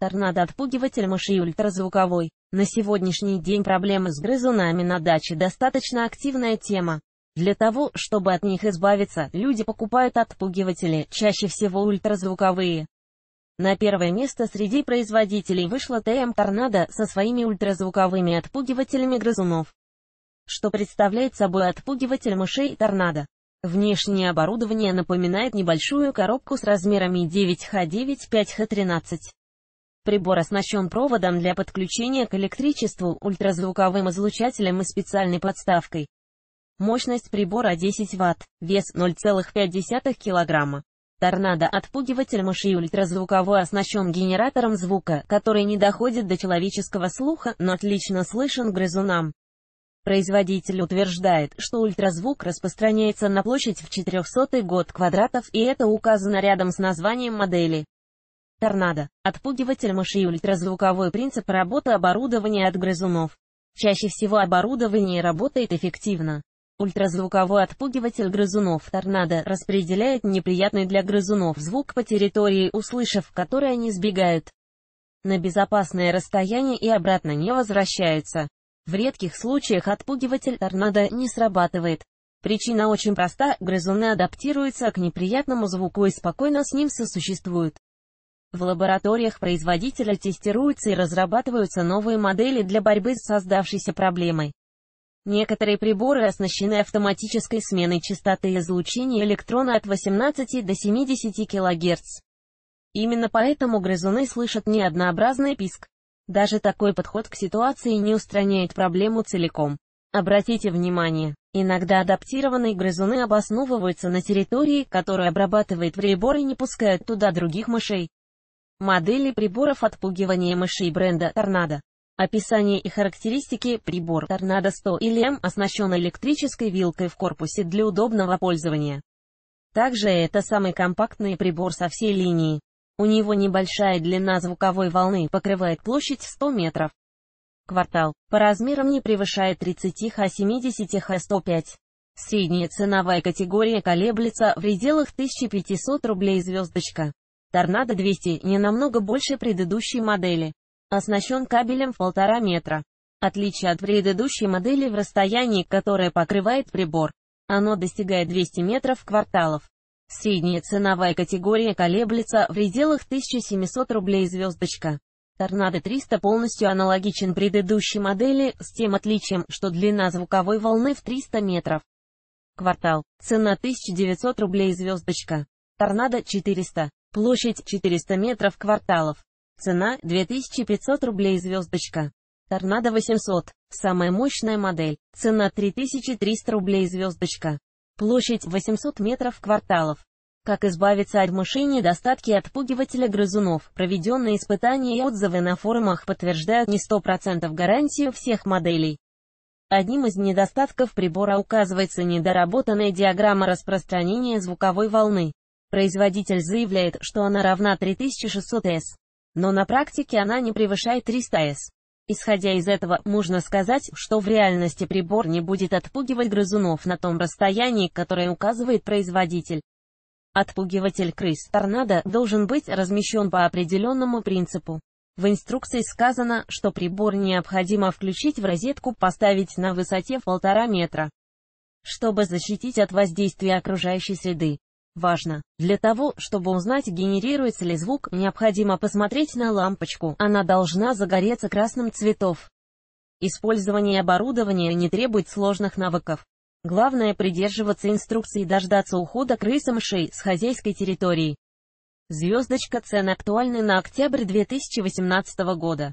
торнадо-отпугиватель мышей ультразвуковой. На сегодняшний день проблемы с грызунами на даче достаточно активная тема. Для того, чтобы от них избавиться, люди покупают отпугиватели, чаще всего ультразвуковые. На первое место среди производителей вышла ТМ Торнадо со своими ультразвуковыми отпугивателями грызунов. Что представляет собой отпугиватель мышей Торнадо? Внешнее оборудование напоминает небольшую коробку с размерами 9х9, 5х13. Прибор оснащен проводом для подключения к электричеству, ультразвуковым излучателем и специальной подставкой. Мощность прибора 10 Вт, вес 0,5 кг. Торнадо-отпугиватель мыши ультразвуковой оснащен генератором звука, который не доходит до человеческого слуха, но отлично слышен грызунам. Производитель утверждает, что ультразвук распространяется на площадь в 400 год квадратов и это указано рядом с названием модели. Торнадо. Отпугиватель мыши ультразвуковой принцип работы оборудования от грызунов. Чаще всего оборудование работает эффективно. Ультразвуковой отпугиватель грызунов торнадо распределяет неприятный для грызунов звук по территории, услышав который они сбегают на безопасное расстояние и обратно не возвращаются. В редких случаях отпугиватель торнадо не срабатывает. Причина очень проста, грызуны адаптируются к неприятному звуку и спокойно с ним сосуществуют. В лабораториях производителя тестируются и разрабатываются новые модели для борьбы с создавшейся проблемой. Некоторые приборы оснащены автоматической сменой частоты излучения электрона от 18 до 70 кГц. Именно поэтому грызуны слышат неоднообразный писк. Даже такой подход к ситуации не устраняет проблему целиком. Обратите внимание, иногда адаптированные грызуны обосновываются на территории, которую обрабатывает прибор и не пускают туда других мышей. Модели приборов отпугивания мышей бренда «Торнадо». Описание и характеристики прибор «Торнадо 100» или «М» оснащен электрической вилкой в корпусе для удобного пользования. Также это самый компактный прибор со всей линии. У него небольшая длина звуковой волны покрывает площадь 100 метров. Квартал по размерам не превышает 30 х 70 х 105. Средняя ценовая категория колеблется в пределах 1500 рублей звездочка. Торнадо 200 не намного больше предыдущей модели. Оснащен кабелем в полтора метра. Отличие от предыдущей модели в расстоянии, которое покрывает прибор. Оно достигает 200 метров кварталов. Средняя ценовая категория колеблется в пределах 1700 рублей звездочка. Торнадо 300 полностью аналогичен предыдущей модели, с тем отличием, что длина звуковой волны в 300 метров. Квартал. Цена 1900 рублей звездочка. Торнадо 400. Площадь 400 метров кварталов. Цена 2500 рублей звездочка. Торнадо 800. Самая мощная модель. Цена 3300 рублей звездочка. Площадь 800 метров кварталов. Как избавиться от мышей недостатки отпугивателя грызунов. Проведенные испытания и отзывы на форумах подтверждают не 100% гарантию всех моделей. Одним из недостатков прибора указывается недоработанная диаграмма распространения звуковой волны. Производитель заявляет, что она равна 3600S, но на практике она не превышает 300S. Исходя из этого, можно сказать, что в реальности прибор не будет отпугивать грызунов на том расстоянии, которое указывает производитель. Отпугиватель крыс торнадо должен быть размещен по определенному принципу. В инструкции сказано, что прибор необходимо включить в розетку, поставить на высоте в полтора метра, чтобы защитить от воздействия окружающей среды. Важно! Для того, чтобы узнать, генерируется ли звук, необходимо посмотреть на лампочку, она должна загореться красным цветов. Использование оборудования не требует сложных навыков. Главное придерживаться инструкции и дождаться ухода крыс мышей с хозяйской территории. Звездочка цен актуальны на октябрь 2018 года.